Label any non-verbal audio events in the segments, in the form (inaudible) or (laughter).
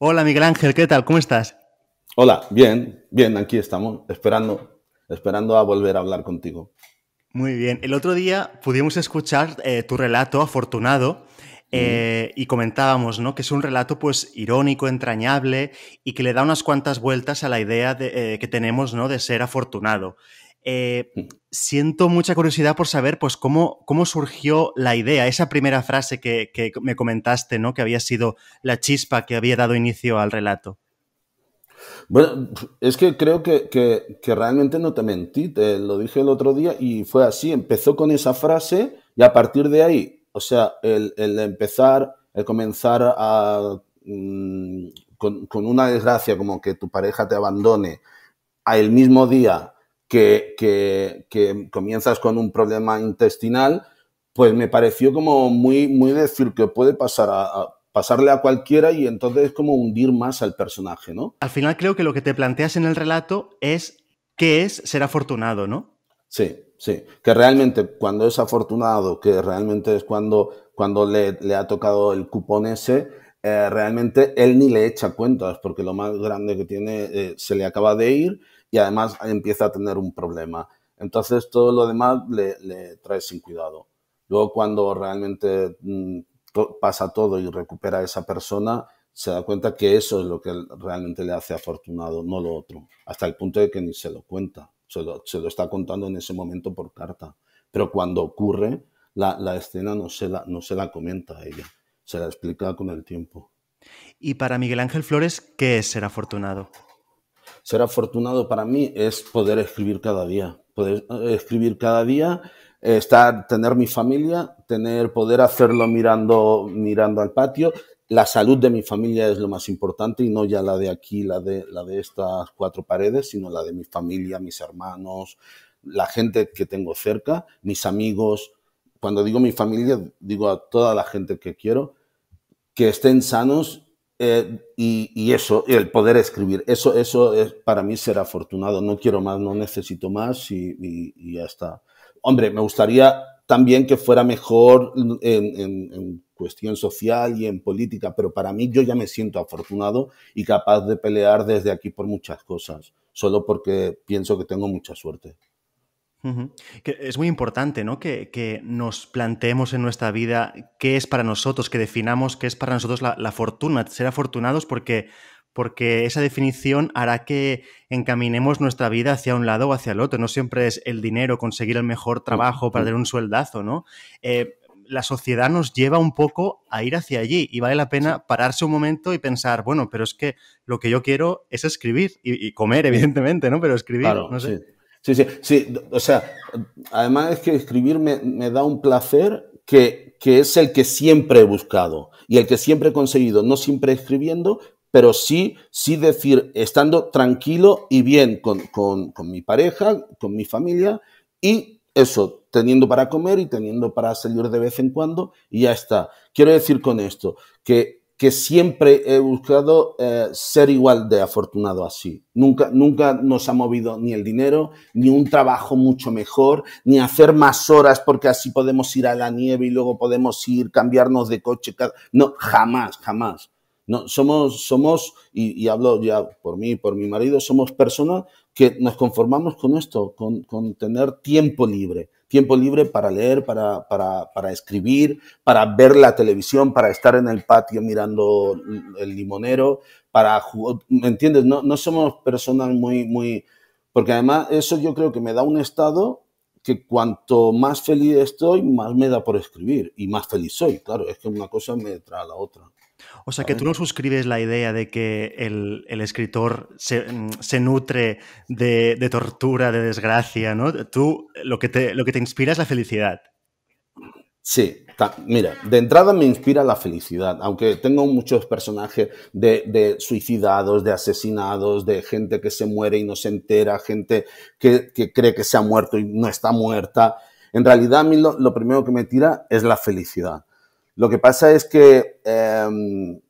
Hola Miguel Ángel, ¿qué tal? ¿Cómo estás? Hola, bien, bien, aquí estamos, esperando, esperando a volver a hablar contigo. Muy bien, el otro día pudimos escuchar eh, tu relato afortunado eh, y comentábamos ¿no? que es un relato pues irónico, entrañable y que le da unas cuantas vueltas a la idea eh, que tenemos ¿no? de ser afortunado. Eh, mm. siento mucha curiosidad por saber pues, cómo, cómo surgió la idea, esa primera frase que, me comentaste, ¿no? que había sido la chispa que había dado inicio al relato. Bueno, es que creo que, realmente no te mentí, te lo dije el otro día y fue así, empezó con esa frase y a partir de ahí, o sea, el, el empezar, el comenzar a, mm, con, una desgracia como que tu pareja te abandone, al el mismo día que, comienzas con un problema intestinal, pues me pareció como muy, muy decir que puede pasar a, pasarle a cualquiera y entonces es como hundir más al personaje, ¿no? Al final creo que lo que te planteas en el relato es qué es ser afortunado, ¿no? Sí, sí. Que realmente cuando es afortunado, que realmente es cuando, cuando le, le ha tocado el cupón ese, eh, realmente él ni le echa cuentas, porque lo más grande que tiene eh, se le acaba de ir y además empieza a tener un problema. Entonces todo lo demás le, trae sin cuidado. Luego cuando realmente mm, pasa todo y recupera a esa persona, se da cuenta que eso es lo que realmente le hace afortunado, no lo otro, hasta el punto de que ni se lo cuenta, se lo, está contando en ese momento por carta. Pero cuando ocurre, la, escena no se la, no se la comenta a ella, se la explica con el tiempo. Y para Miguel Ángel Flores, ¿qué es ser afortunado? ser afortunado para mí es poder escribir cada día, poder eh, escribir cada día, eh, estar, tener mi familia, tener, poder hacerlo mirando, mirando al patio. La salud de mi familia es lo más importante y no ya la de aquí, la de, la de estas cuatro paredes, sino la de mi familia, mis hermanos, la gente que tengo cerca, mis amigos. Cuando digo mi familia, digo a toda la gente que quiero, que estén sanos eh, y, y, eso, el poder escribir, eso, eso es, para mí ser afortunado. No quiero más, no necesito más y, ya está. Hombre, me gustaría también que fuera mejor en, cuestión social y en política, pero para mí yo ya me siento afortunado y capaz de pelear desde aquí por muchas cosas, solo porque pienso que tengo mucha suerte es muy importante, ¿no? Que, nos planteemos en nuestra vida qué es para nosotros, que definamos qué es para nosotros la, fortuna, ser afortunados, porque, porque, esa definición hará que encaminemos nuestra vida hacia un lado o hacia el otro. No siempre es el dinero, conseguir el mejor trabajo para tener un sueldazo, ¿no? Eh, la sociedad nos lleva un poco a ir hacia allí y vale la pena pararse un momento y pensar, bueno, pero es que lo que yo quiero es escribir y, comer, (laughs) evidentemente, ¿no? Pero escribir, no sé. Sí, sí, sí. O sea, además es que escribir me, da un placer que, es el que siempre he buscado y el que siempre he conseguido, no siempre escribiendo, pero sí, sí decir, estando tranquilo y bien con, con mi pareja, con mi familia y eso, teniendo para comer y teniendo para salir de vez en cuando y ya está. Quiero decir con esto que que siempre he buscado eh, ser igual de afortunado así. Nunca, nunca nos ha movido ni el dinero, ni un trabajo mucho mejor, ni hacer más horas porque así podemos ir a la nieve y luego podemos ir, cambiarnos de coche. No, jamás, jamás. No, somos, somos y, hablo ya por mí y por mi marido, somos personas que nos conformamos con esto, con, con tener tiempo libre tiempo libre para leer, para, para, para escribir, para ver la televisión, para estar en el patio mirando el limonero, para ¿me entiendes? No, no somos personas muy, muy, porque además eso yo creo que me da un estado que cuanto más feliz estoy, más me da por escribir y más feliz soy. Claro, es que una cosa me trae a la otra. O sea, que tú no suscribes la idea de que el, escritor se, nutre de, tortura, de desgracia, ¿no? Tú lo que, lo que te inspira es la felicidad. Sí, mira, de entrada me inspira la felicidad, aunque tengo muchos personajes de, suicidados, de asesinados, de gente que se muere y no se entera, gente que, cree que se ha muerto y no está muerta. En realidad a mí lo, primero que me tira es la felicidad. Lo que pasa es que em,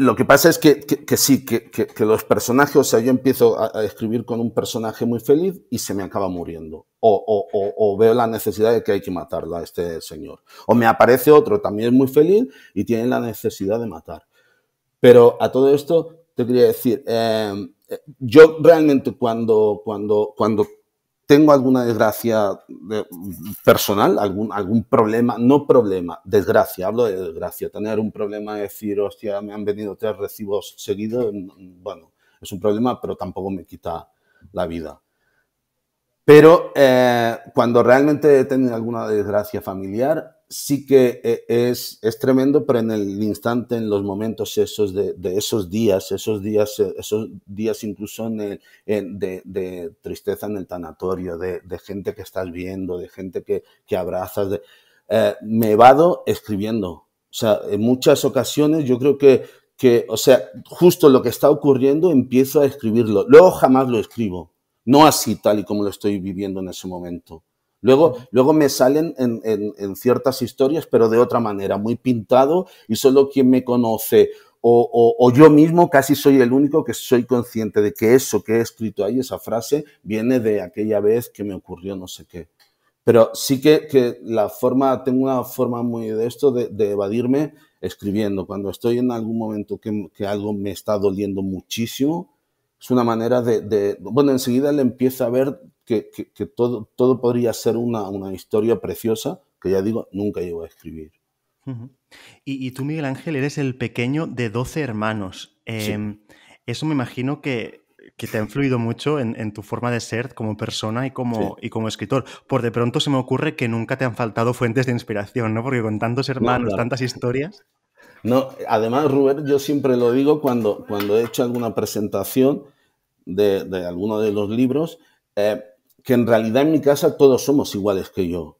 lo que pasa es que, que, sí, que, que, los personajes, o sea, yo empiezo a, escribir con un personaje muy feliz y se me acaba muriendo. O, o, o, veo la necesidad de que hay que matarla a este señor. O me aparece otro también muy feliz y tiene la necesidad de matar. Pero a todo esto te quería decir, eh, eh, yo realmente cuando, cuando, cuando tengo alguna desgracia de, personal, algún, algún problema, no problema, desgracia, hablo de desgracia, tener un problema de decir, hostia, me han venido tres recibos seguidos, mm, bueno, es un problema, pero tampoco me quita la vida. Pero eh, cuando realmente he tenido alguna desgracia familiar, sí que eh, es, tremendo, pero en el instante, en los momentos esos de, esos días, esos días, eh, esos días incluso de, tristeza en el tanatorio, de, gente que estás viendo, de gente que, que abrazas, eh, me vado escribiendo. O sea, en muchas ocasiones yo creo que, que, o sea, justo lo que está ocurriendo empiezo a escribirlo. Luego jamás lo escribo. No así tal y como lo estoy viviendo en ese momento Luego, luego me salen en, ciertas historias, pero de otra manera, muy pintado y solo quien me conoce o, yo mismo casi soy el único que soy consciente de que eso que he escrito ahí, esa frase, viene de aquella vez que me ocurrió no sé qué. Pero sí que, la forma, tengo una forma muy de esto, de, evadirme escribiendo. Cuando estoy en algún momento que, algo me está doliendo muchísimo, es una manera de, de, bueno, enseguida le empiezo a ver que, todo, todo podría ser una, historia preciosa que ya digo, nunca llego a escribir. y, tú, Miguel Ángel, eres el pequeño de 12 hermanos. Em, eso me imagino que, te ha influido mucho en, tu forma de ser como persona y como, y como escritor. Por de pronto se me ocurre que nunca te han faltado fuentes de inspiración, ¿no? Porque con tantos hermanos, tantas historias. No, además, Rubén, yo siempre lo digo cuando, cuando he hecho alguna presentación de, alguno de los libros. Eh, que en realidad en mi casa todos somos iguales que yo.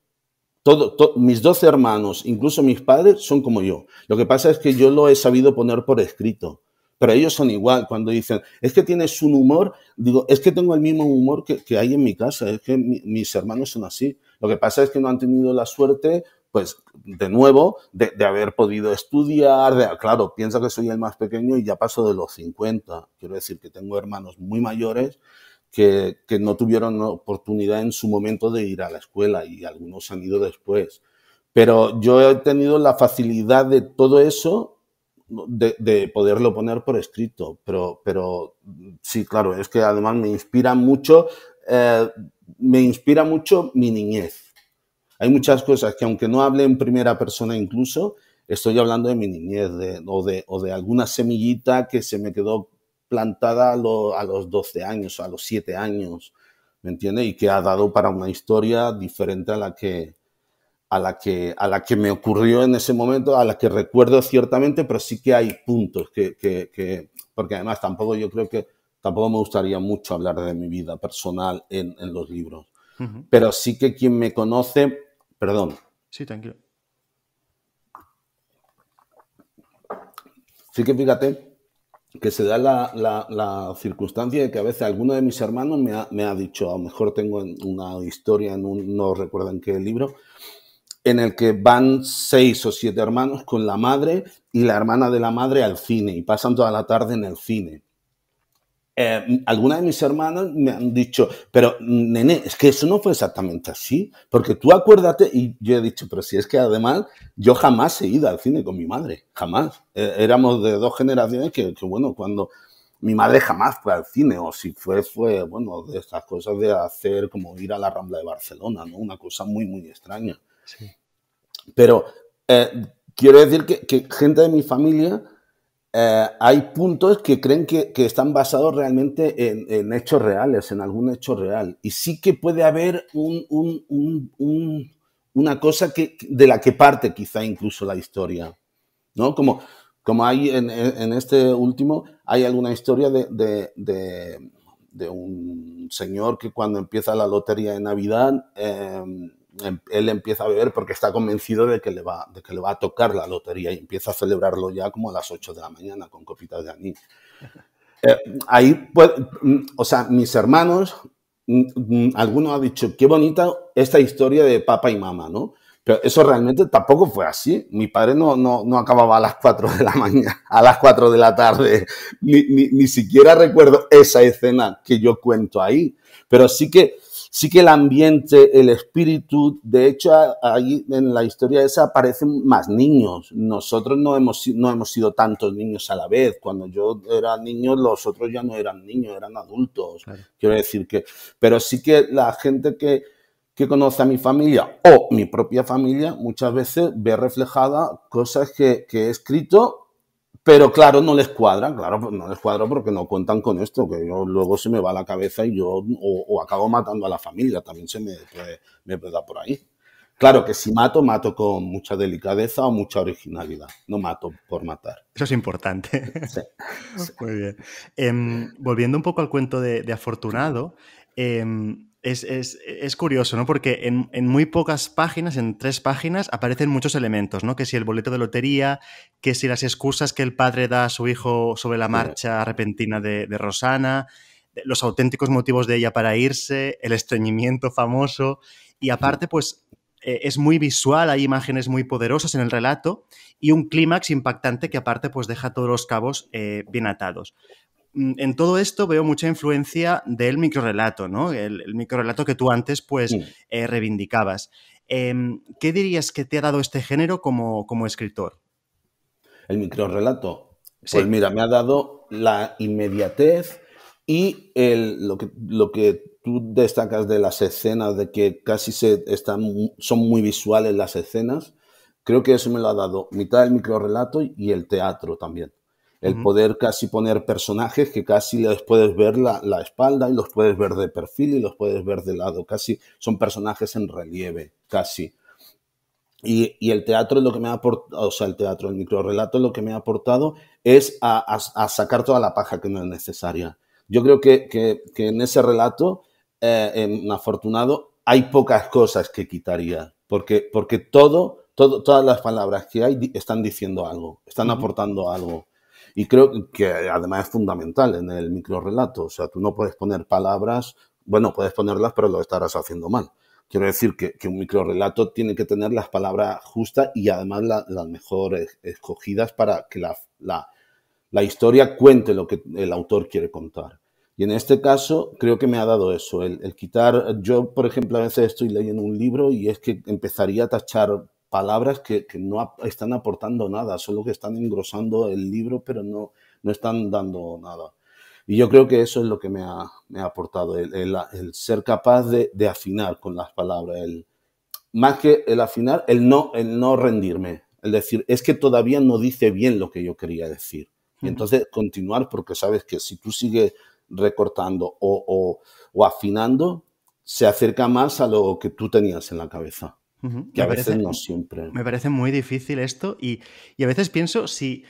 Todo, mis 12 hermanos, incluso mis padres, son como yo. Lo que pasa es que yo lo he sabido poner por escrito, pero ellos son igual. Cuando dicen, es que tienes un humor, digo, es que tengo el mismo humor que, que hay en mi casa, es que mis hermanos son así. Lo que pasa es que no han tenido la suerte pues de nuevo, de, de haber podido estudiar, de, claro, piensa que soy el más pequeño y ya paso de los 50, quiero decir que tengo hermanos muy mayores que, no tuvieron oportunidad en su momento de ir a la escuela y algunos han ido después. Pero yo he tenido la facilidad de todo eso, de, poderlo poner por escrito. Pero, pero sí, claro, es que además me inspira mucho, eh, me inspira mucho mi niñez. Hay muchas cosas que aunque no hable en primera persona incluso, estoy hablando de mi niñez de, o de alguna semillita que se me quedó plantada a, los 12 años, a los 7 años, ¿me entiende? Y que ha dado para una historia diferente a la que, a la que, a la que me ocurrió en ese momento, a la que recuerdo ciertamente, pero sí que hay puntos que, porque además tampoco yo creo que tampoco me gustaría mucho hablar de mi vida personal en, los libros. Pero sí que quien me conoce, perdón. Sí, tranquilo. Sí que fíjate que se da la, circunstancia de que a veces alguno de mis hermanos me ha, dicho, a lo mejor tengo una historia, en un, no recuerdo en qué libro, en el que van seis o siete hermanos con la madre y la hermana de la madre al cine y pasan toda la tarde en el cine eh, algunas de mis hermanas me han dicho, pero nene, es que eso no fue exactamente así, porque tú acuérdate, y yo he dicho, pero si es que además yo jamás he ido al cine con mi madre, jamás. Eh, éramos de dos generaciones que, bueno, cuando mi madre jamás fue al cine, o si fue, fue, bueno, de estas cosas de hacer como ir a la Rambla de Barcelona, ¿no? Una cosa muy, muy extraña. Sí. Pero eh, quiero decir que, que gente de mi familia eh, hay puntos que creen que, están basados realmente en, hechos reales, en algún hecho real. Y sí que puede haber un, una cosa que, de la que parte quizá incluso la historia. ¿no? Como, como hay en, este último, hay alguna historia de, un señor que cuando empieza la lotería de Navidad em, Em, él empieza a beber porque está convencido de que, le va, de que le va a tocar la lotería y empieza a celebrarlo ya como a las 8 de la mañana con copitas de anís. (laughs) Eh, ahí, pues, o sea, mis hermanos, mm, mm, alguno ha dicho, qué bonita esta historia de papá y mamá, ¿no? Pero eso realmente tampoco fue así. Mi padre no, no, acababa a las 4 de la mañana, a las 4 de la tarde. (laughs) ni siquiera recuerdo esa escena que yo cuento ahí. Pero sí que sí que el ambiente, el espíritu, de hecho, ahí en la historia esa aparecen más niños. Nosotros no hemos, no hemos sido tantos niños a la vez. Cuando yo era niño, los otros ya no eran niños, eran adultos. Quiero decir que, pero sí que la gente que, que conoce a mi familia o mi propia familia muchas veces ve reflejada cosas que he escrito pero claro, no les cuadran claro, pues, no les cuadra porque no cuentan con esto, que luego se me va la cabeza y yo o, acabo matando a la familia, también se me puede, me dar por ahí. Claro que si mato, mato con mucha delicadeza o mucha originalidad. No mato por matar. Eso es importante. (laughs) Muy bien. Em, volviendo un poco al cuento de, Afortunado, em, es, curioso, ¿no? Porque en, muy pocas páginas, en tres páginas, aparecen muchos elementos, ¿no? Que si el boleto de lotería, que si las excusas que el padre da a su hijo sobre la marcha repentina de, de Rosana, los auténticos motivos de ella para irse, el estreñimiento famoso. Y aparte, pues e, es muy visual, hay imágenes muy poderosas en el relato y un clímax impactante que aparte pues deja todos los cabos eh, bien atados. Mm, en todo esto veo mucha influencia del microrelato, ¿no? El, microrelato que tú antes, pues, eh, reivindicabas. Em, ¿Qué dirías que te ha dado este género como, escritor? El microrelato. Pues mira, me ha dado la inmediatez y lo, que, lo que tú destacas de las escenas, de que casi se están, son muy visuales las escenas. Creo que eso me lo ha dado mitad el microrelato y el teatro también. El poder casi poner personajes que casi les puedes ver la, espalda y los puedes ver de perfil y los puedes ver de lado. Casi son personajes en relieve, casi. Y, el teatro lo que me ha aportado, o sea, el teatro, el microrelato lo que me ha aportado es a, sacar toda la paja que no es necesaria. Yo creo que, en ese relato, eh, en Afortunado, hay pocas cosas que quitaría, porque, porque todo, todo, todas las palabras que hay están diciendo algo, están aportando algo. Y creo que además es fundamental en el microrelato. O sea, tú no puedes poner palabras, bueno, puedes ponerlas, pero lo estarás haciendo mal. Quiero decir que, un un microrelato tiene que tener las palabras justas y además las mejores escogidas para que la, la, la historia cuente lo que el autor quiere contar. Y en este caso creo que me ha dado eso, el, el, quitar, yo por ejemplo a veces estoy leyendo un libro y es que empezaría a tachar palabras que, no están aportando nada, solo que están engrosando el libro, pero no, no están dando nada. Y yo creo que eso es lo que me ha, aportado, el, ser capaz de, afinar con las palabras, el, más que el afinar, el no, el no rendirme, el decir, es que todavía no dice bien lo que yo quería decir. Y entonces continuar porque sabes que si tú sigues recortando o, o afinando, se acerca más a lo que tú tenías en la cabeza me veces parece, no siempre. Me parece muy difícil esto y, a veces pienso si,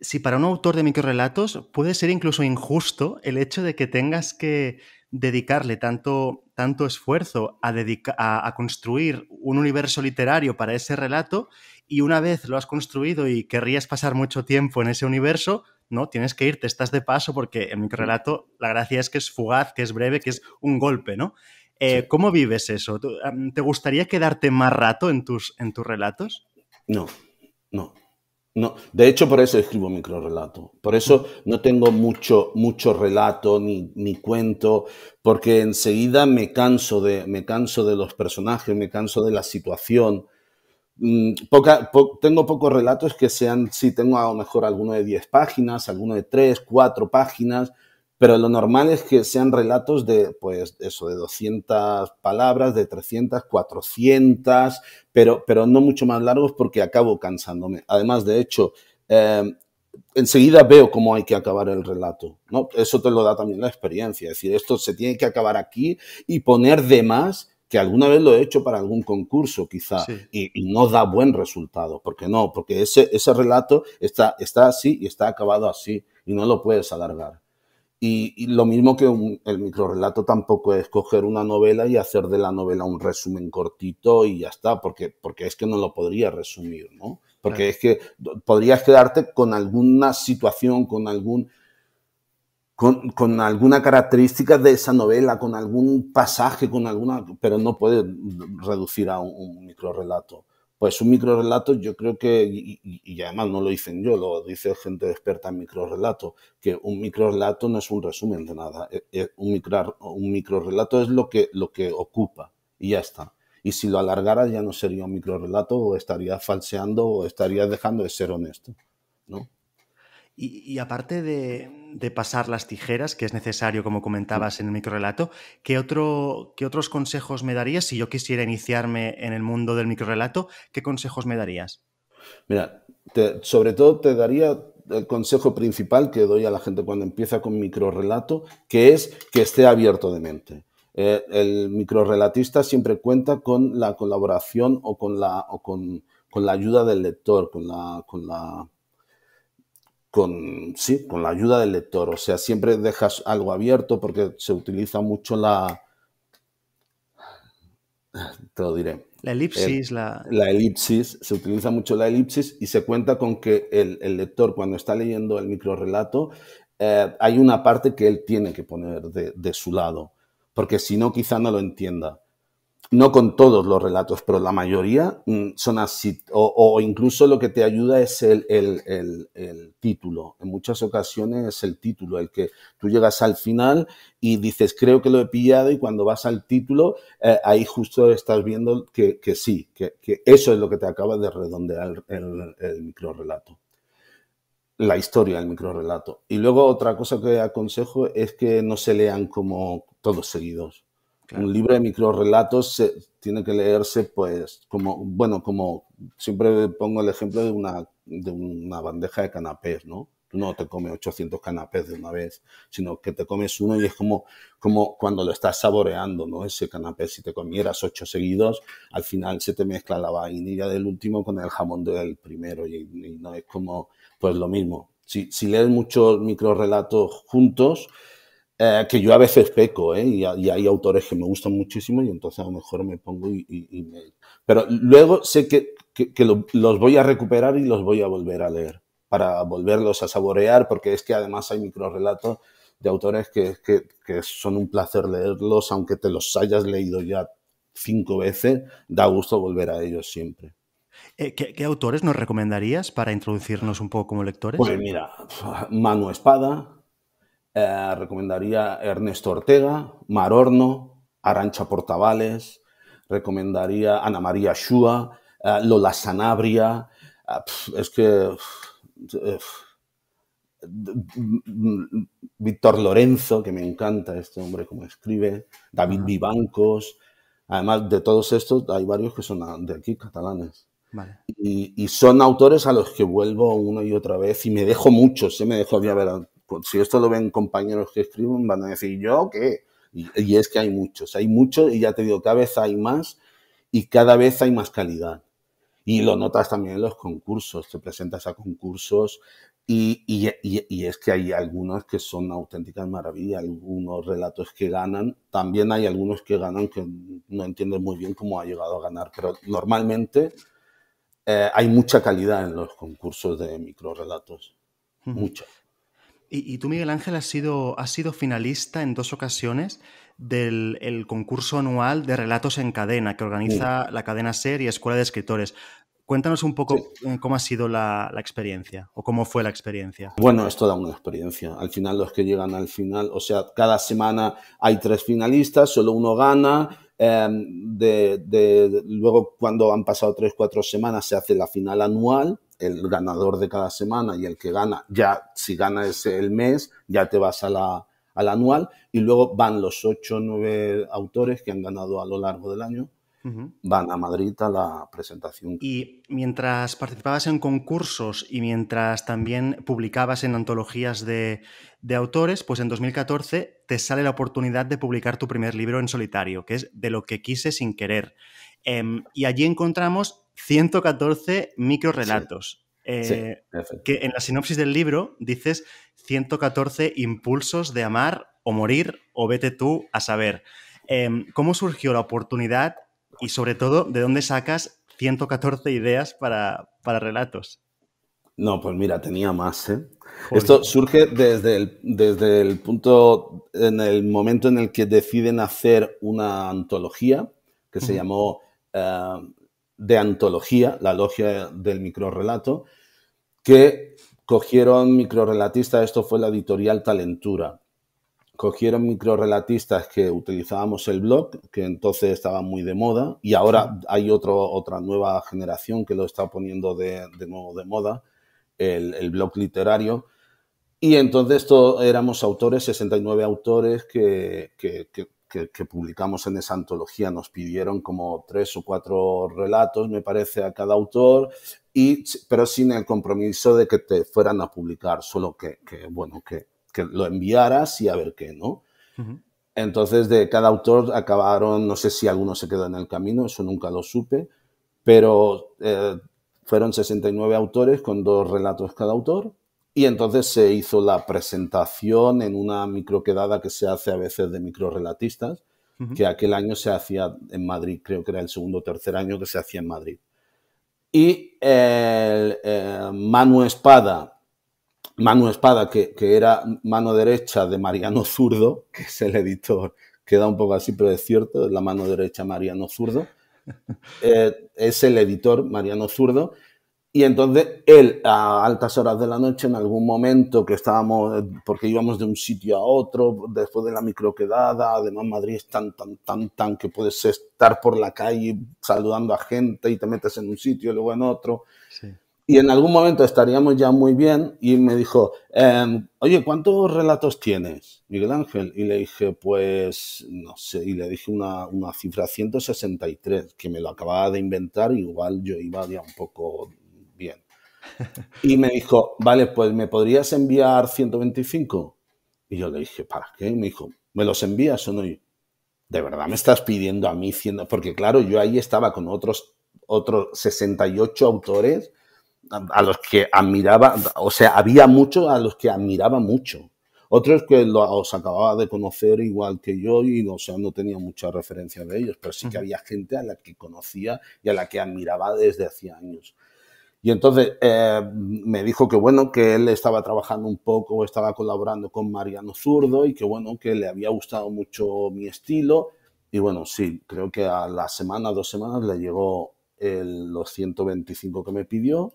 si para un autor de microrelatos puede ser incluso injusto el hecho de que tengas que dedicarle tanto, tanto esfuerzo a, construir un universo literario para ese relato y una vez lo has construido y querrías pasar mucho tiempo en ese universo, ¿no? Tienes que irte, estás de paso porque el microrelato, la gracia es que es fugaz, que es breve, que es un golpe, ¿no? Eh, ¿Cómo vives eso? ¿Te gustaría quedarte más rato en tus, en tus relatos? No, no. No, de hecho por eso escribo microrelato. Por eso no tengo mucho, mucho relato ni, ni, cuento, porque enseguida me canso, de, me canso de los personajes, me canso de la situación. Mm, poca, tengo pocos relatos que sean, sí, tengo a lo mejor alguno de 10 páginas, alguno de 3, 4 páginas, pero lo normal es que sean relatos de, pues, eso, de 200 palabras, de 300, 400, pero, pero no mucho más largos porque acabo cansándome. Además, de hecho, em, enseguida veo cómo hay que acabar el relato. ¿no? Eso te lo da también la experiencia. Es decir, esto se tiene que acabar aquí y poner de más que alguna vez lo he hecho para algún concurso, quizás y, no da buen resultado. ¿Por qué no? Porque ese, ese relato está, está así y está acabado así y no lo puedes alargar. Y, lo mismo que el microrelato tampoco es coger una novela y hacer de la novela un resumen cortito y ya está, porque, porque es que no lo podría resumir, ¿no? Porque es que podrías quedarte con alguna situación, con algún... Con, alguna característica de esa novela, con algún pasaje, con alguna, pero no puedes reducir a un, un microrelato. Pues un microrelato yo creo que, y, además no lo dicen yo, lo dice gente experta en microrelato, que un microrelato no es un resumen de nada, e, e, un, micro, un microrelato es lo que, lo que ocupa y ya está. Y si lo alargara ya no sería un microrelato o estaría falseando o estaría dejando de ser honesto. ¿no? y aparte de, de pasar las tijeras, que es necesario, como comentabas mm. en el microrelato, ¿qué, otro, ¿qué otros consejos me darías si yo quisiera iniciarme en el mundo del microrelato? ¿Qué consejos me darías? Mira, sobre todo te daría el consejo principal que doy a la gente cuando empieza con microrelato, que es que esté abierto de mente. Eh, el microrelatista siempre cuenta con la colaboración o con la, con la ayuda del lector, con la, con la con, sí, con la ayuda del lector. O sea, siempre dejas algo abierto porque se utiliza mucho la... Te lo diré. La elipsis. la... la... elipsis, se utiliza mucho la elipsis y se cuenta con que el, lector cuando está leyendo el microrelato relato eh, hay una parte que él tiene que poner de su lado, porque si no quizá no lo entienda no con todos los relatos, pero la mayoría mm, son así, o, incluso lo que te ayuda es el, título. En muchas ocasiones es el título, el que tú llegas al final y dices, creo que lo he pillado, y cuando vas al título, eh, ahí justo estás viendo que, sí, que, que, eso es lo que te acaba de redondear el, relato. La historia del relato. Y luego otra cosa que aconsejo es que no se lean como todos seguidos un libro de microrelatos se, tiene que leerse, pues, como, bueno, como siempre pongo el ejemplo de una, de una bandeja de canapés, ¿no? Tú no te comes 800 canapés de una vez, sino que te comes uno y es como, como cuando lo estás saboreando, ¿no? Ese canapé, si te comieras ocho seguidos, al final se te mezcla la vainilla del último con el jamón del primero y, no es como, pues lo mismo. Si, si lees muchos microrelatos juntos, eh, que yo a veces peco, ¿eh? y, hay autores que me gustan muchísimo y entonces a lo mejor me pongo y, Pero luego sé que, los voy a recuperar y los voy a volver a leer para volverlos a saborear, porque es que además hay microrelatos de autores que, son un placer leerlos, aunque te los hayas leído ya cinco veces, da gusto volver a ellos siempre. Eh, ¿Qué, qué autores nos recomendarías para introducirnos un poco como lectores? Pues mira, Manu Espada, eh, recomendaría Ernesto Ortega, Marorno, Arancha Portavales, recomendaría Ana María Shua, eh, Lola Sanabria, eh, es que... Víctor Lorenzo, que me encanta este hombre como escribe, David Vivancos, además de todos estos hay varios que son ah, de aquí, catalanes. Y, son autores a los que vuelvo una y otra vez y me dejo muchos, se me dejo, de ver, pues, si esto lo ven compañeros que escriben, van a decir, ¿yo qué? Y, es que hay muchos, hay muchos y ya te digo, cada vez hay más y cada vez hay más calidad. Y lo notas también en los concursos, te presentas a concursos y, y, y, es que hay algunos que son auténticas maravillas, algunos relatos que ganan, también hay algunos que ganan que no entienden muy bien cómo ha llegado a ganar, pero normalmente eh, hay mucha calidad en los concursos de microrelatos, mucha. Y, tú, Miguel Ángel, has sido, sido finalista en dos ocasiones del concurso anual de relatos en cadena que organiza la cadena SER y Escuela de Escritores. Cuéntanos un poco eh, cómo ha sido la, experiencia o cómo fue la experiencia. Bueno, es toda una experiencia. Al final los que llegan al final, o sea, cada semana hay tres finalistas, solo uno gana. Em, luego cuando han pasado tres, cuatro semanas se hace la final anual el ganador de cada semana y el que gana, ya si gana ese el mes, ya te vas a la, al anual y luego van los ocho o nueve autores que han ganado a lo largo del año, van a Madrid a la presentación. Y mientras participabas en concursos y mientras también publicabas en antologías de, autores, pues en 2014 te sale la oportunidad de publicar tu primer libro en solitario, que es De lo que quise sin querer. Em, y allí encontramos 114 microrelatos. Eh, relatos que en la sinopsis del libro dices 114 impulsos de amar o morir o vete tú a saber. Em, ¿Cómo surgió la oportunidad y sobre todo de dónde sacas 114 ideas para, relatos? No, pues mira, tenía más. ¿eh? Esto surge desde el, desde el punto, en el momento en el que deciden hacer una antología que se llamó eh, de antología, la logia del microrrelato, que cogieron microrelatistas, esto fue la editorial Talentura, cogieron microrelatistas que utilizábamos el blog, que entonces estaba muy de moda, y ahora hay otra nueva generación que lo está poniendo de, nuevo de moda, el, blog literario. Y entonces éramos autores, 69 autores, que, que que, publicamos en esa antología nos pidieron como tres o cuatro relatos, me parece, a cada autor, y, pero sin el compromiso de que te fueran a publicar, solo que, bueno, que, que, lo enviaras y a ver qué, ¿no? Entonces, de cada autor acabaron, no sé si alguno se quedó en el camino, eso nunca lo supe, pero eh, fueron 69 autores con dos relatos cada autor y entonces se hizo la presentación en una microquedada que se hace a veces de microrelatistas, que aquel año se hacía en Madrid, creo que era el segundo o tercer año que se hacía en Madrid. Y eh, Manu Espada, Espada, que, era mano derecha de Mariano Zurdo, (laughs) que es el editor, queda un poco así, pero es cierto, es la mano derecha Mariano Zurdo, (laughs) eh, es el editor Mariano Zurdo, y entonces él, a altas horas de la noche, en algún momento que estábamos, eh, porque íbamos de un sitio a otro, después de la microquedada, además Madrid es tan, tan, tan, tan, que puedes estar por la calle saludando a gente y te metes en un sitio y luego en otro. Y en algún momento estaríamos ya muy bien y me dijo, em, oye, ¿cuántos relatos tienes, Miguel Ángel? Y le dije, pues, no sé, y le dije una, una cifra 163, que me lo acababa de inventar, igual yo iba ya un poco y me dijo, vale, pues me podrías enviar 125. Y yo le dije, ¿para qué? Y me dijo, ¿me los envías o no? Y, ¿De verdad me estás pidiendo a mí 100? Porque claro, yo ahí estaba con otros, otros 68 autores a, los que admiraba, o sea, había muchos a los que admiraba mucho. Otros que los acababa de conocer igual que yo y o sea, no tenía mucha referencia de ellos, pero sí que había gente a la que conocía y a la que admiraba desde hacía años. Y entonces eh, me dijo que bueno, que él estaba trabajando un poco, estaba colaborando con Mariano Zurdo y que bueno, que le había gustado mucho mi estilo. Y bueno, sí, creo que a la semana, dos semanas le llegó el, los 125 que me pidió.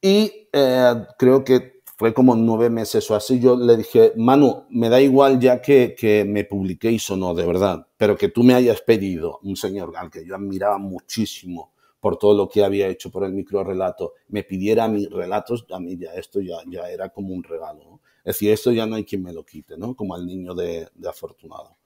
Y eh, creo que fue como nueve meses o así. Yo le dije, Manu, me da igual ya que, que me publiquéis o no, de verdad, pero que tú me hayas pedido un señor al que yo admiraba muchísimo por todo lo que había hecho por el microrelato, me pidiera mis relatos, a mí ya esto ya, ya era como un regalo. Es decir, esto ya no hay quien me lo quite, ¿no? Como al niño de, de afortunado.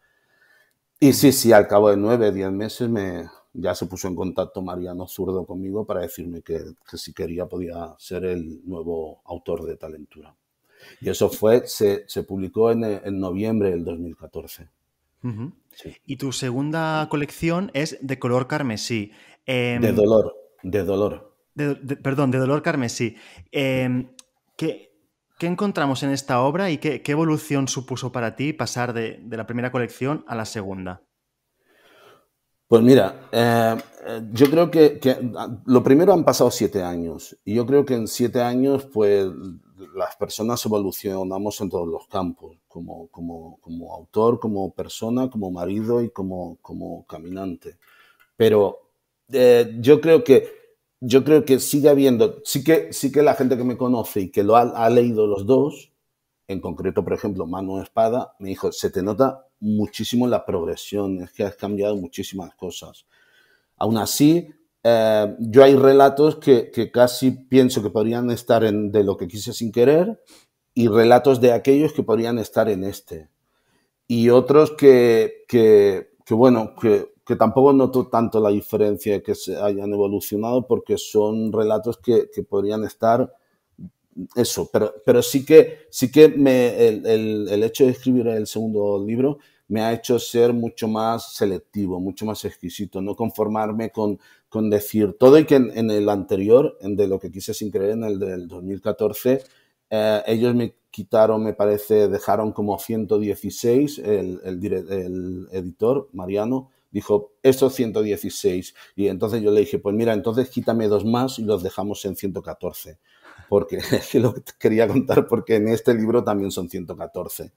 Y sí, sí, al cabo de nueve, diez meses me, ya se puso en contacto Mariano Zurdo conmigo para decirme que, que si quería podía ser el nuevo autor de Talentura. Y eso fue, se, se publicó en, en, noviembre del 2014. sí. Y tu segunda colección es de color carmesí. Em, de dolor, de dolor. perdón, de dolor carmesí. Eh, ¿qué, encontramos en esta obra y qué, evolución supuso para ti pasar de, la primera colección a la segunda? Pues mira, eh, yo creo que, ah, lo primero han pasado siete años y yo creo que en siete años pues las personas evolucionamos en todos los campos, como, como, autor, como persona, como marido y como, como caminante. Pero, eh, yo creo que yo creo que sigue habiendo, sí que, sí que la gente que me conoce y que lo ha, leído los dos, en concreto, por ejemplo, mano Espada, me dijo, se te nota muchísimo la progresión, es que has cambiado muchísimas cosas. Aún así, eh, yo hay relatos que, que, casi pienso que podrían estar en de lo que quise sin querer y relatos de aquellos que podrían estar en este. Y otros que, que, que bueno, que que tampoco noto tanto la diferencia de que se hayan evolucionado porque son relatos que, que podrían estar eso, pero, pero sí que, sí que me, el, el, el, hecho de escribir el segundo libro me ha hecho ser mucho más selectivo, mucho más exquisito, no conformarme con, con decir todo y que en, el anterior, de lo que quise sin creer, en el del 2014, eh, ellos me quitaron, me parece, dejaron como 116 el, el, el editor, Mariano, dijo, estos 116. Y entonces yo le dije, pues mira, entonces quítame dos más y los dejamos en 114. Porque (laughs) es lo que quería contar porque en este libro también son 114.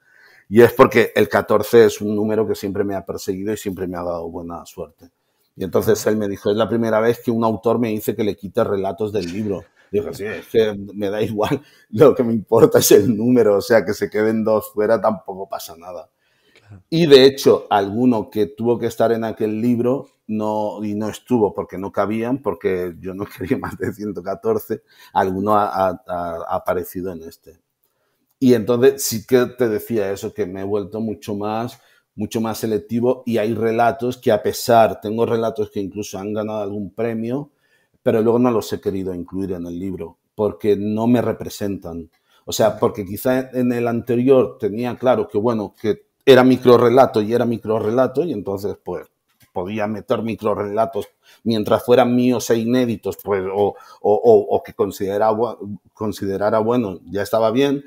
Y es porque el 14 es un número que siempre me ha perseguido y siempre me ha dado buena suerte. Y entonces él me dijo, es la primera vez que un autor me dice que le quite relatos del libro. Dijo, sí, que me da igual, lo que me importa es el número, o sea, que se queden dos fuera tampoco pasa nada. Y de hecho, alguno que tuvo que estar en aquel libro no, y no estuvo porque no cabían, porque yo no (laughs) quería más de 114, alguno ha, aparecido en este. Y entonces sí que te decía eso, que me he vuelto mucho más, mucho más selectivo y hay relatos que a pesar, tengo relatos que incluso han ganado algún premio, pero luego no los he querido incluir en el libro porque no me representan. O sea, porque quizá en el anterior tenía claro que, bueno, que era microrelato y era microrelato y entonces pues podía meter microrelatos mientras fueran míos e inéditos pues o, o, o que consideraba, considerara bueno ya estaba bien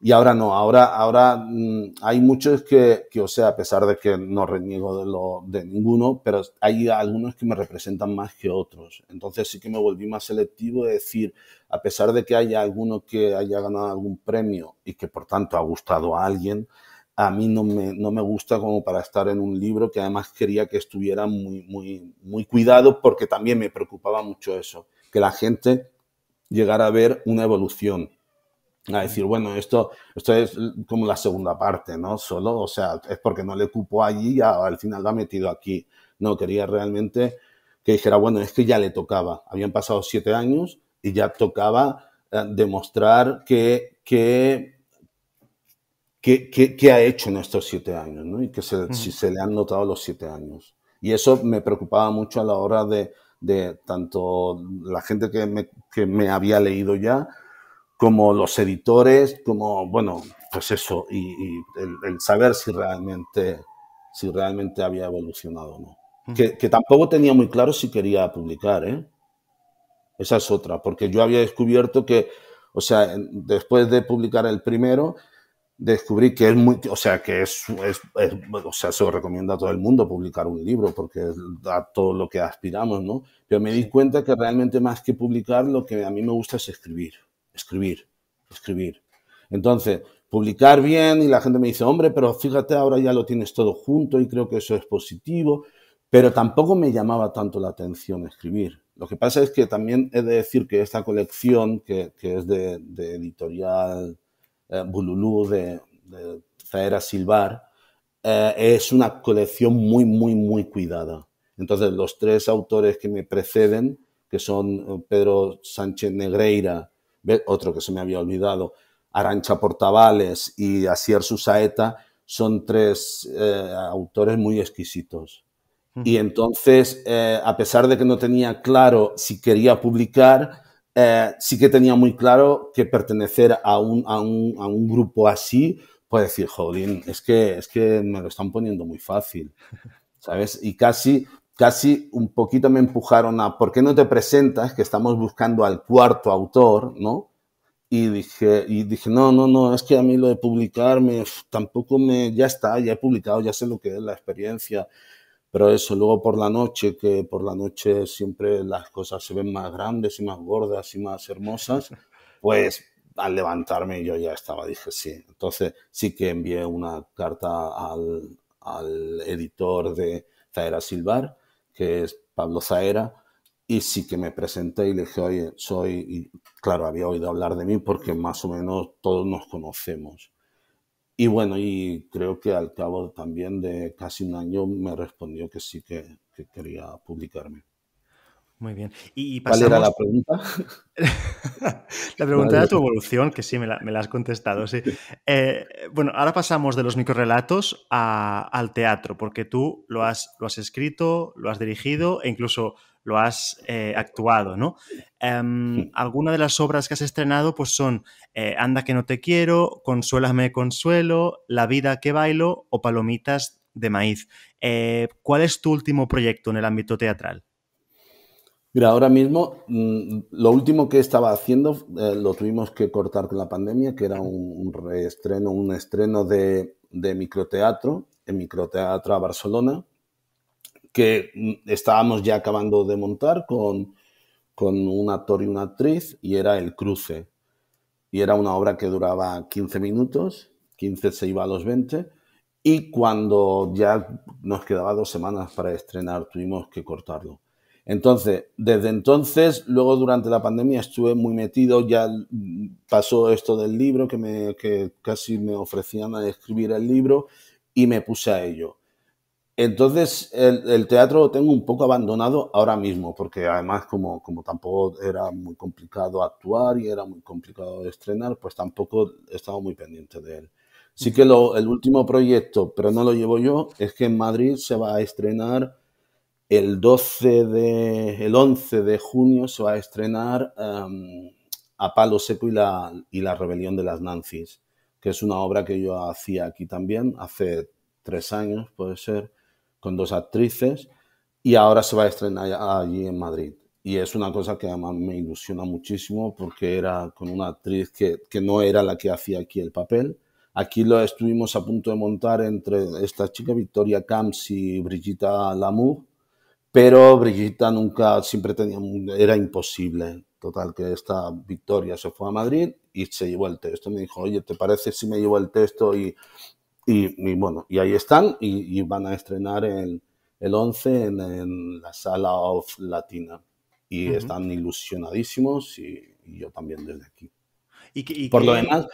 y ahora no, ahora, ahora mm, hay muchos que, que, o sea, a pesar de que no reniego de, lo, de ninguno, pero hay algunos que me representan más que otros. Entonces sí que me volví más selectivo de decir, a pesar de que haya alguno que haya ganado algún premio y que por tanto ha gustado a alguien, a mí no me, no me, gusta como para estar en un libro que además quería que estuviera muy, muy, muy cuidado porque también me preocupaba mucho eso, que la gente llegara a ver una evolución. A decir, bueno, esto, esto es como la segunda parte, ¿no? Solo, o sea, es porque no le cupo allí y al final lo ha metido aquí. No, quería realmente que dijera, bueno, es que ya le tocaba. Habían pasado siete años y ya tocaba eh, demostrar que qué, ha hecho en estos siete años, ¿no? Y que si se le han notado los siete años. Y eso me preocupaba mucho a la hora de, de tanto la gente que me, que me, había leído ya, como los editores, como, bueno, pues eso, y, el, saber si realmente, si realmente había evolucionado o no. que, que, tampoco tenía muy claro si quería publicar, ¿eh? Esa es otra, porque yo había descubierto que, o sea, después de publicar el primero, descubrí que es muy, o sea, que es, o sea, se lo recomienda a todo el mundo publicar un libro porque da todo lo que aspiramos, ¿no? Pero me di cuenta que realmente más que publicar, lo que a mí me gusta es escribir, escribir, escribir. Entonces, publicar bien y la gente me dice, hombre, pero fíjate, ahora ya lo tienes todo junto y creo que eso es positivo, pero tampoco me llamaba tanto la atención escribir. Lo que pasa es que también he de decir que esta colección, que, es de editorial eh, Bululú de, de Zaera Silvar, eh, es una colección muy, muy, muy cuidada. Entonces, los tres autores que me preceden, que son eh, Pedro Sánchez Negreira, otro que se me había olvidado, Arancha Portavales y Asier Susaeta, son tres autores muy exquisitos. Y entonces, a pesar de que no tenía claro si quería publicar, eh, sí que tenía muy claro que pertenecer a un, a un, a un grupo así, pues decir, jodín, es que, es que me lo están poniendo muy fácil, (laughs) ¿sabes? Y casi, casi un poquito me empujaron a, ¿por qué no te presentas? Que estamos buscando al cuarto autor, ¿no? Y dije, y dije, no, no, no, es que a mí lo de publicar me, tampoco me, ya está, ya he publicado, ya sé lo que es la experiencia, pero eso, luego por la noche, que por la noche siempre las cosas se ven más grandes y más gordas y más hermosas, (laughs) pues al levantarme yo ya estaba, dije sí. Entonces sí que envié una carta al, editor de Zaera Silvar, que es Pablo Zaera, y sí que me presenté y le dije, oye, soy, y claro, había oído hablar de mí porque más o menos todos nos conocemos. Y bueno, y creo que al cabo también de casi un año me respondió que sí que, quería publicarme. Muy bien. Y, ¿Cuál era la pregunta? (laughs) la pregunta era tu evolución, que sí, me la, has contestado, sí. (laughs) Eh, bueno, ahora pasamos de los microrelatos al teatro, porque tú lo has, lo has escrito, lo has dirigido e incluso lo has eh, actuado, ¿no? Em, algunas de las obras que has estrenado pues son eh, Anda que no te quiero, Consuélame consuelo, La vida que bailo o Palomitas de maíz. Eh, ¿Cuál es tu último proyecto en el ámbito teatral? Mira, ahora mismo mm, lo último que estaba haciendo lo tuvimos que cortar con la pandemia, que era un, reestreno, un estreno de, de microteatro, en Microteatro a Barcelona, que mm, estábamos ya acabando de montar con, un actor y una actriz y era El Cruce. Y era una obra que duraba 15 minutos, 15 se iba a los 20 y cuando ya nos quedaba dos semanas para estrenar tuvimos que cortarlo. Entonces, desde entonces, luego durante la pandemia estuve muy metido, ya mm, pasó esto del libro, que, me, que casi me ofrecían a escribir el libro y me puse a ello. Entonces, el, teatro lo tengo un poco abandonado ahora mismo, porque además, como, tampoco era muy complicado actuar y era muy complicado estrenar, pues tampoco he estado muy pendiente de él. Sí que el último proyecto, pero no lo llevo yo, es que en Madrid se va a estrenar el 12 de, el 11 de junio se va a estrenar em, A Palo Seco y la, Rebelión de las nancis, que es una obra que yo hacía aquí también hace tres años, puede ser con dos actrices y ahora se va a estrenar allí en Madrid. Y es una cosa que además me ilusiona muchísimo porque era con una actriz que, que no era la que hacía aquí el papel. Aquí lo estuvimos a punto de montar entre esta chica Victoria Camps y Brigitte Lamour, pero Brigitte nunca, siempre tenía, era imposible. Total, que esta Victoria se fue a Madrid y se llevó el texto. Me dijo, oye, ¿te parece si me llevo el texto y y, bueno, y ahí están y, van a estrenar el, el 11 en, la sala of Latina. Y están ilusionadísimos y, yo también desde aquí. Y, Por lo demás,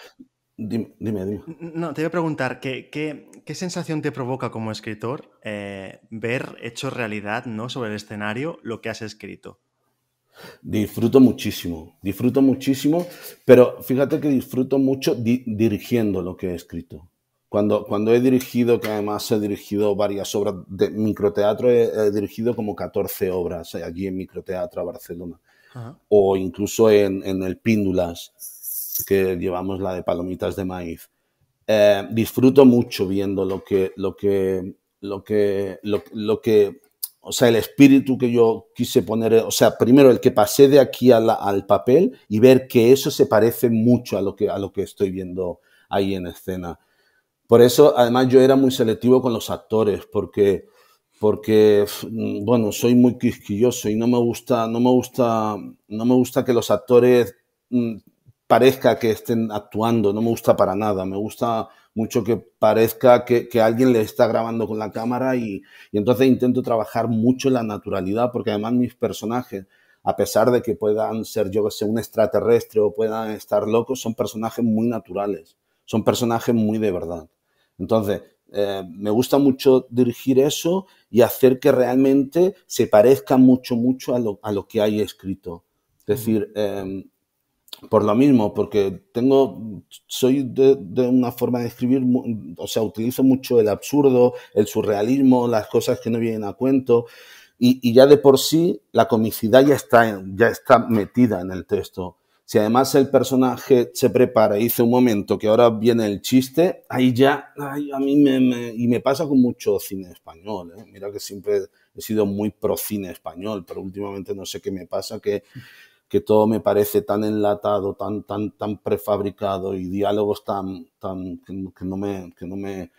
Dime, dime, No, te voy a preguntar, ¿qué, sensación te provoca como escritor eh, ver hecho realidad ¿no? sobre el escenario lo que has escrito? Disfruto muchísimo, disfruto muchísimo, pero fíjate que disfruto mucho dirigiendo lo que he escrito. Cuando, cuando he dirigido, que además he dirigido varias obras de microteatro, he, dirigido como 14 obras eh, allí en Microteatro Barcelona. O incluso en, en el Píndulas, que llevamos la de palomitas de maíz. Eh, disfruto mucho viendo lo que, lo que, lo que, lo, que, o sea, el espíritu que yo quise poner, o sea, primero el que pasé de aquí al papel y ver que eso se parece mucho a lo que, a lo que estoy viendo ahí en escena. Por eso, además, yo era muy selectivo con los actores, porque, porque bueno, soy muy quisquilloso y no me gusta, no me gusta, no me gusta que los actores mm, parezca que estén actuando, no me gusta para nada, me gusta mucho que parezca que, alguien le está grabando con la cámara y, y entonces intento trabajar mucho la naturalidad, porque además mis personajes, a pesar de que puedan ser, yo que sé, un extraterrestre o puedan estar locos, son personajes muy naturales, son personajes muy de verdad. Entonces, eh, me gusta mucho dirigir eso y hacer que realmente se parezca mucho, mucho a lo, que hay escrito. Es decir, em, por lo mismo, porque tengo, soy de, una forma de escribir, o sea, utilizo mucho el absurdo, el surrealismo, las cosas que no vienen a cuento, y, ya de por sí la comicidad ya ya está metida en el texto. Si además el personaje se prepara y un momento que ahora viene el chiste, ahí ya, a mí me, y me pasa con mucho cine español. ¿eh? Mira que siempre he sido muy pro cine español, pero últimamente no sé qué me pasa, que, que todo me parece tan enlatado, tan, tan, tan prefabricado y diálogos tan, tan, que, no me, que no me,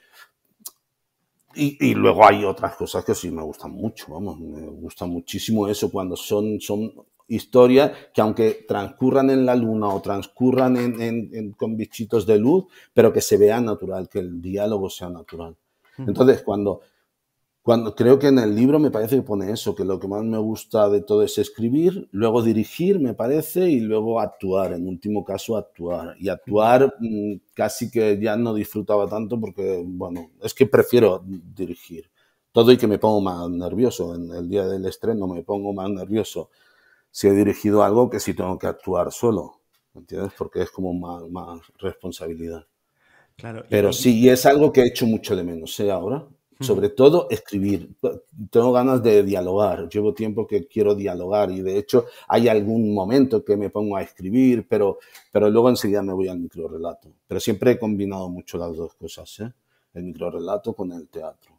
y, luego hay otras cosas que sí me gustan mucho, vamos, me gusta muchísimo eso, cuando son, son historia que aunque transcurran en la luna o transcurran en, con bichitos de luz, pero que se vea natural, que el diálogo sea natural. Entonces, cuando, cuando creo que en el libro me parece que pone eso, que lo que más me gusta de todo es escribir, luego dirigir, me parece, y luego actuar, en último caso actuar. Y actuar mm, casi que ya no disfrutaba tanto porque, bueno, es que prefiero dirigir. Todo y que me pongo más nervioso, en el día del estreno me pongo más nervioso si he dirigido algo que si tengo que actuar solo, ¿entiendes? Porque es como más, responsabilidad. Claro, Pero sí, y es algo que he hecho mucho de menos ¿eh? ahora. Sobre todo escribir. Tengo ganas de dialogar. Llevo tiempo que quiero dialogar y de hecho hay algún momento que me pongo a escribir, pero, pero luego enseguida me voy al microrelato. Pero siempre he combinado mucho las dos cosas, ¿eh? el microrelato con el teatro.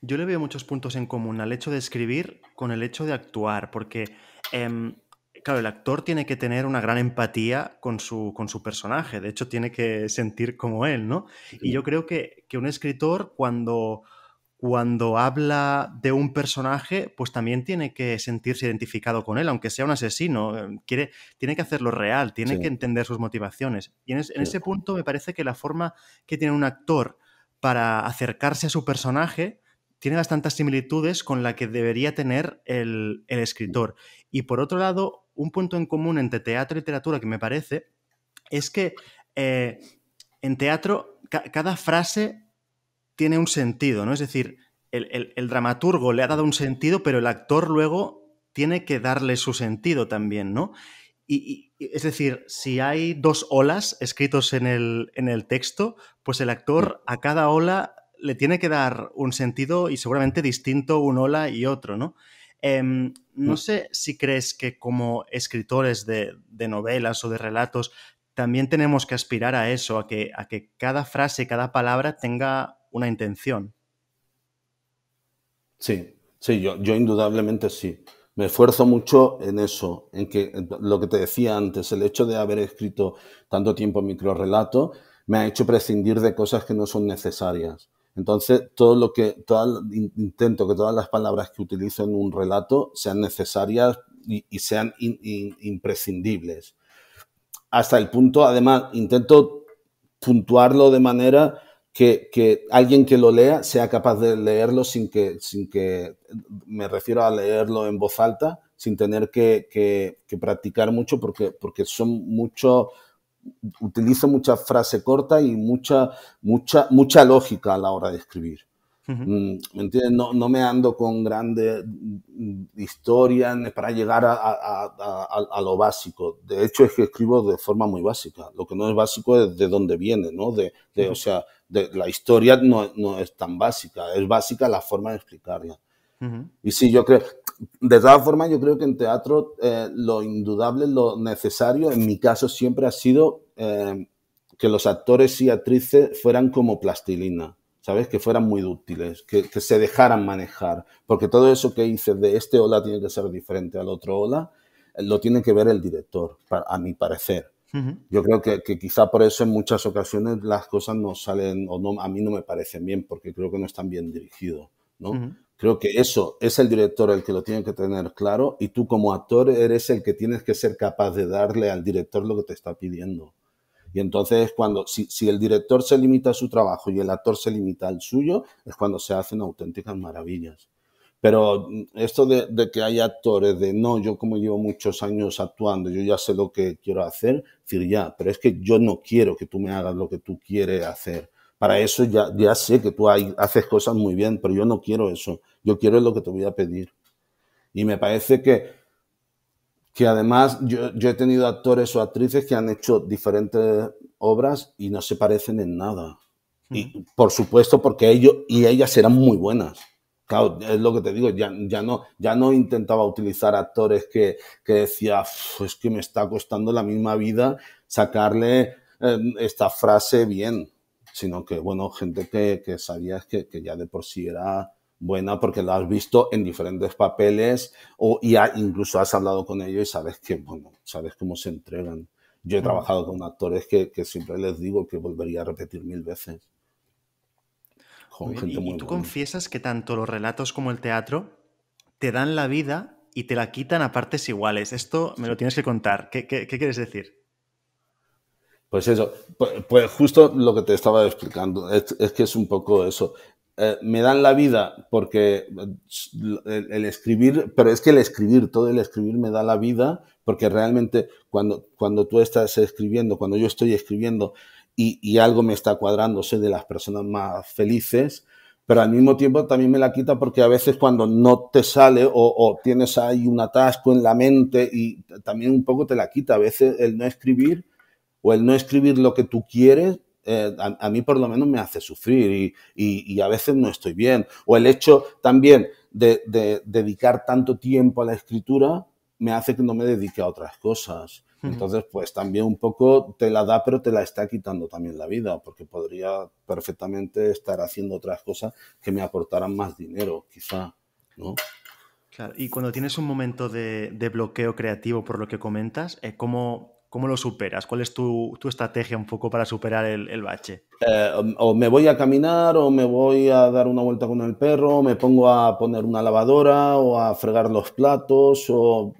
Yo le veo muchos puntos en común al hecho de escribir con el hecho de actuar, porque Em, claro, el actor tiene que tener una gran empatía con su, con su personaje, de hecho tiene que sentir como él, ¿no? Y yo creo que, un escritor cuando, cuando habla de un personaje, pues también tiene que sentirse identificado con él, aunque sea un asesino. Em, tiene que hacerlo real, tiene que entender sus motivaciones. Y en, ese punto me parece que la forma que tiene un actor para acercarse a su personaje tiene bastantes similitudes con la que debería tener el, el escritor. Y por otro lado, un punto en común entre teatro y literatura que me parece es que eh, en teatro cada frase tiene un sentido, ¿no? Es decir, el, dramaturgo le ha dado un sentido, pero el actor luego tiene que darle su sentido también, ¿no? Y, es decir, si hay dos olas escritos en el, en el texto, pues el actor mm. a cada ola le tiene que dar un sentido y seguramente distinto un ola y otro, ¿no? Em, no mm. sé si crees que como escritores de, novelas o de relatos también tenemos que aspirar a eso, a que, cada frase, cada palabra tenga una intención. Sí, sí, yo, indudablemente sí. Me esfuerzo mucho en eso, en que lo que te decía antes, el hecho de haber escrito tanto tiempo microrelato me ha hecho prescindir de cosas que no son necesarias. Entonces, todo lo que, todo intento que todas las palabras que utilizo en un relato sean necesarias y, sean imprescindibles. Hasta el punto, además, intento puntuarlo de manera que, alguien que lo lea sea capaz de leerlo sin que, sin que me refiero a leerlo en voz alta, sin tener que, que practicar mucho, porque, porque son muchos utilizo mucha frase corta y mucha, mucha, mucha lógica a la hora de escribir. Mm, ¿Me entiendes? No, no, me ando con grandes historias para llegar a, a, lo básico. De hecho, es que escribo de forma muy básica. Lo que no es básico es de dónde viene, ¿no? De, de O sea, de, la historia no, no, es tan básica. Es básica la forma de explicarla. Y sí, yo creo, de todas formas, yo creo que en teatro eh, lo indudable, lo necesario, en mi caso siempre ha sido eh, que los actores y actrices fueran como plastilina, ¿sabes? Que fueran muy dúctiles, que, se dejaran manejar, porque todo eso que dices de este ola tiene que ser diferente al otro ola, eh, lo tiene que ver el director, a mi parecer. Yo creo que, quizá por eso en muchas ocasiones las cosas no salen o no, a mí no me parecen bien porque creo que no están bien dirigidos, ¿no? Creo que eso es el director el que lo tiene que tener claro y tú como actor eres el que tienes que ser capaz de darle al director lo que te está pidiendo. Y entonces cuando, si, el director se limita a su trabajo y el actor se limita al suyo, es cuando se hacen auténticas maravillas. Pero mm, esto de, de, que hay actores de no, yo como llevo muchos años actuando, yo ya sé lo que quiero hacer, decir ya, pero es que yo no quiero que tú me hagas lo que tú quieres hacer. Para eso ya, ya sé que tú haces cosas muy bien, pero yo no quiero eso. Yo quiero lo que te voy a pedir. Y me parece que, que además yo, he tenido actores o actrices que han hecho diferentes obras y no se parecen en nada. Y por supuesto, porque ellos y ellas eran muy buenas. Claro, es lo que te digo, ya, ya, no, ya no intentaba utilizar actores que, que decía, es que me está costando la misma vida sacarle em, esta frase bien sino que, bueno, gente que, sabías que, ya de por sí era buena porque la has visto en diferentes papeles o ya incluso has hablado con ellos y sabes que, bueno, sabes cómo se entregan. Yo he trabajado con actores que, siempre les digo que volvería a repetir mil veces. y tú confiesas que tanto los relatos como el teatro te dan la vida y te la quitan a partes iguales. Esto me lo tienes que contar. qué quieres decir? Pues eso, pues, pues, justo lo que te estaba explicando, es, que es un poco eso. Eh, me dan la vida porque eh, el, escribir, pero es que el escribir, todo el escribir me da la vida porque realmente cuando, cuando tú estás escribiendo, cuando yo estoy escribiendo y, algo me está cuadrando, soy de las personas más felices, pero al mismo tiempo también me la quita porque a veces cuando no te sale o, tienes ahí un atasco en la mente y también un poco te la quita, a veces el no escribir o el no escribir lo que tú quieres, eh, a, mí por lo menos me hace sufrir y, a veces no estoy bien. O el hecho también de, dedicar tanto tiempo a la escritura me hace que no me dedique a otras cosas. Entonces, pues también un poco te la da, pero te la está quitando también la vida, porque podría perfectamente estar haciendo otras cosas que me aportaran más dinero, quizá, ¿no? y cuando tienes un momento de, de bloqueo creativo por lo que comentas, eh, ¿cómo, ¿Cómo lo superas? ¿Cuál es tu, estrategia un poco para superar el, bache? Eh, o me voy a caminar, o me voy a dar una vuelta con el perro, o me pongo a poner una lavadora, o a fregar los platos, o...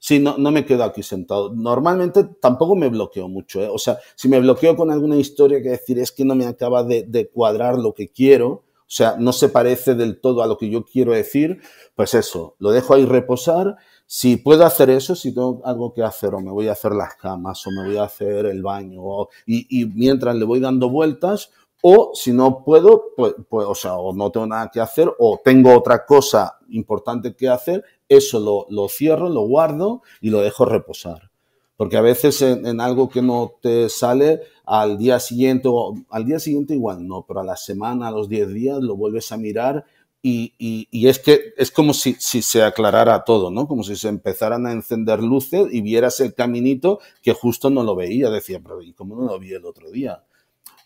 Sí, no, no me quedo aquí sentado. Normalmente tampoco me bloqueo mucho. ¿eh? O sea, si me bloqueo con alguna historia que decir es que no me acaba de cuadrar lo que quiero, o sea, no se parece del todo a lo que yo quiero decir, pues eso, lo dejo ahí reposar si puedo hacer eso, si tengo algo que hacer, o me voy a hacer las camas, o me voy a hacer el baño, y, mientras le voy dando vueltas, o si no puedo, pues, pues, o sea, o no tengo nada que hacer, o tengo otra cosa importante que hacer, eso lo, lo cierro, lo guardo y lo dejo reposar. Porque a veces en, algo que no te sale al día siguiente, al día siguiente igual no, pero a la semana, a los 10 días, lo vuelves a mirar y, es que es como si, si, se aclarara todo, ¿no? Como si se empezaran a encender luces y vieras el caminito que justo no lo veía. Decía, pero ¿y cómo no lo vi el otro día?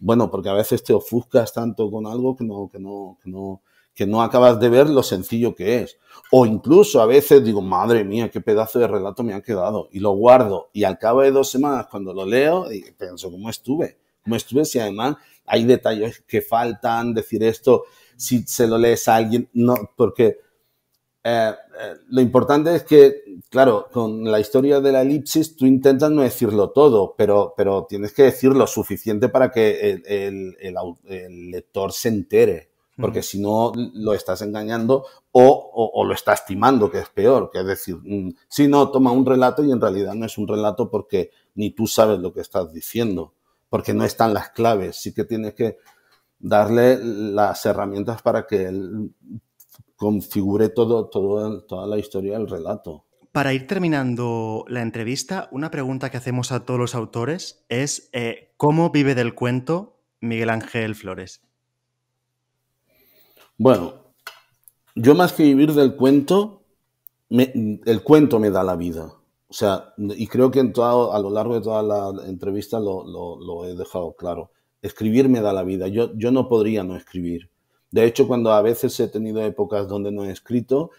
Bueno, porque a veces te ofuscas tanto con algo que no, que no, que no, que no acabas de ver lo sencillo que es. O incluso a veces digo, madre mía, qué pedazo de relato me ha quedado. Y lo guardo. Y al cabo de dos semanas, cuando lo leo, pienso, ¿cómo estuve? ¿Cómo estuve? Si además hay detalles que faltan, decir esto si se lo lees a alguien, no, porque eh, eh, lo importante es que, claro, con la historia de la elipsis tú intentas no decirlo todo, pero, pero tienes que decir lo suficiente para que el, el, lector se entere, porque si no lo estás engañando o, o, lo estás timando, que es peor, que es decir, mm, si no, toma un relato y en realidad no es un relato porque ni tú sabes lo que estás diciendo, porque no están las claves, sí que tienes que darle las herramientas para que él configure todo, toda la historia del relato. Para ir terminando la entrevista, una pregunta que hacemos a todos los autores es eh, ¿cómo vive del cuento Miguel Ángel Flores? Bueno, yo más que vivir del cuento, el cuento me da la vida. O sea, y creo que en a lo largo de toda la entrevista lo he dejado claro escribir me da la vida. Yo, yo no podría no escribir. De hecho, cuando a veces he tenido épocas donde no he escrito,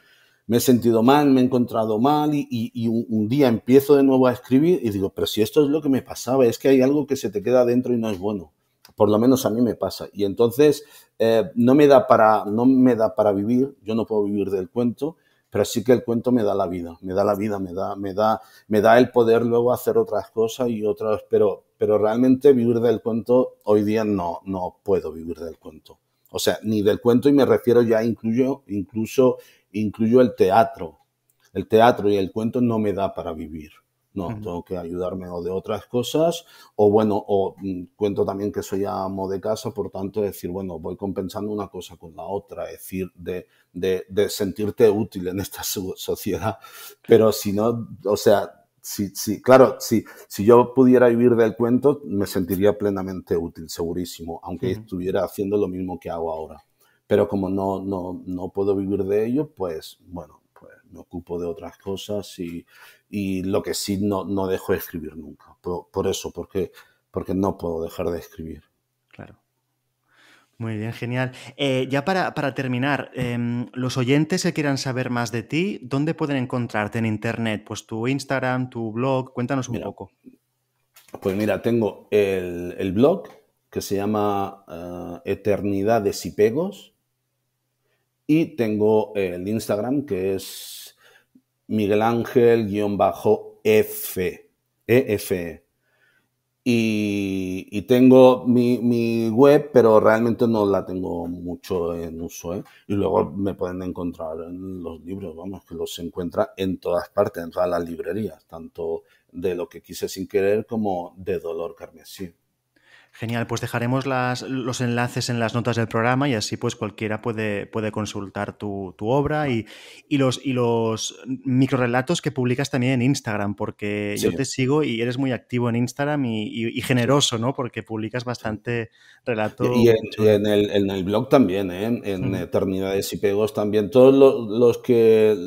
me he sentido mal, me he encontrado mal y, un, día empiezo de nuevo a escribir y digo, pero si esto es lo que me pasaba, es que hay algo que se te queda dentro y no es bueno. Por lo menos a mí me pasa. Y entonces eh, no, me da para, no me da para vivir, yo no puedo vivir del cuento pero sí que el cuento me da la vida, me da la vida, me da, me da, me da el poder luego hacer otras cosas y otras, pero, pero realmente vivir del cuento hoy día no, no puedo vivir del cuento. O sea, ni del cuento y me refiero ya incluyo, incluso incluyo el teatro. El teatro y el cuento no me da para vivir. No, tengo que ayudarme o de otras cosas, o bueno, o mm, cuento también que soy amo de casa, por tanto, decir, bueno, voy compensando una cosa con la otra, es decir, de, sentirte útil en esta sociedad. Pero si no, o sea, Sí, sí, claro, sí. si yo pudiera vivir del cuento, me sentiría plenamente útil, segurísimo, aunque estuviera haciendo lo mismo que hago ahora. Pero como no, no, no puedo vivir de ello, pues bueno, me ocupo de otras cosas y, lo que sí no, no dejo de escribir nunca. Por, eso, porque, porque no puedo dejar de escribir. Claro. Muy bien, genial. Eh, ya para, terminar, em, los oyentes que quieran saber más de ti, ¿dónde pueden encontrarte en Internet? Pues tu Instagram, tu blog, cuéntanos un poco. Pues mira, tengo el, blog que se llama eh, Eternidades y Pegos y tengo el Instagram que es Miguel Ángel-F, EFE. Y, y, tengo mi, web, pero realmente no la tengo mucho en uso. ¿eh? Y luego me pueden encontrar en los libros, vamos, que los encuentra en todas partes, en todas las librerías, tanto de lo que quise sin querer como de dolor carmesí. Genial, pues dejaremos los enlaces en las notas del programa y así pues cualquiera puede, puede consultar tu, obra y, los, y los microrelatos que publicas también en Instagram, porque yo te sigo y eres muy activo en Instagram y, generoso, ¿no? Porque publicas bastante relatos. Y, en, el, en, el, blog también, ¿eh? en Eternidades y Pegos también. Todos los, los que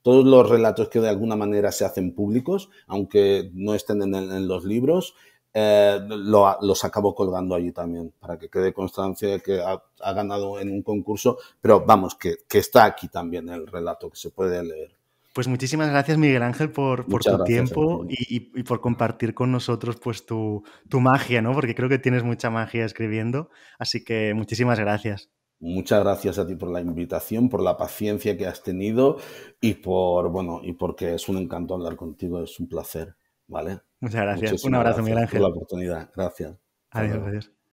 todos los relatos que de alguna manera se hacen públicos, aunque no estén en, en los libros, eh, los acabo colgando allí también, para que quede constancia de que ha, ganado en un concurso, pero vamos, que, está aquí también el relato que se puede leer. Pues muchísimas gracias, Miguel Ángel, por, por tu tiempo y, por compartir con nosotros pues, tu, magia, Porque creo que tienes mucha magia escribiendo. Así que muchísimas gracias. Muchas gracias a ti por la invitación, por la paciencia que has tenido y por, bueno, y porque es un encanto hablar contigo, es un placer, ¿vale? Muchas gracias. Un abrazo, Miguel Ángel. gracias Por la oportunidad. Gracias. Adiós, adiós. adiós.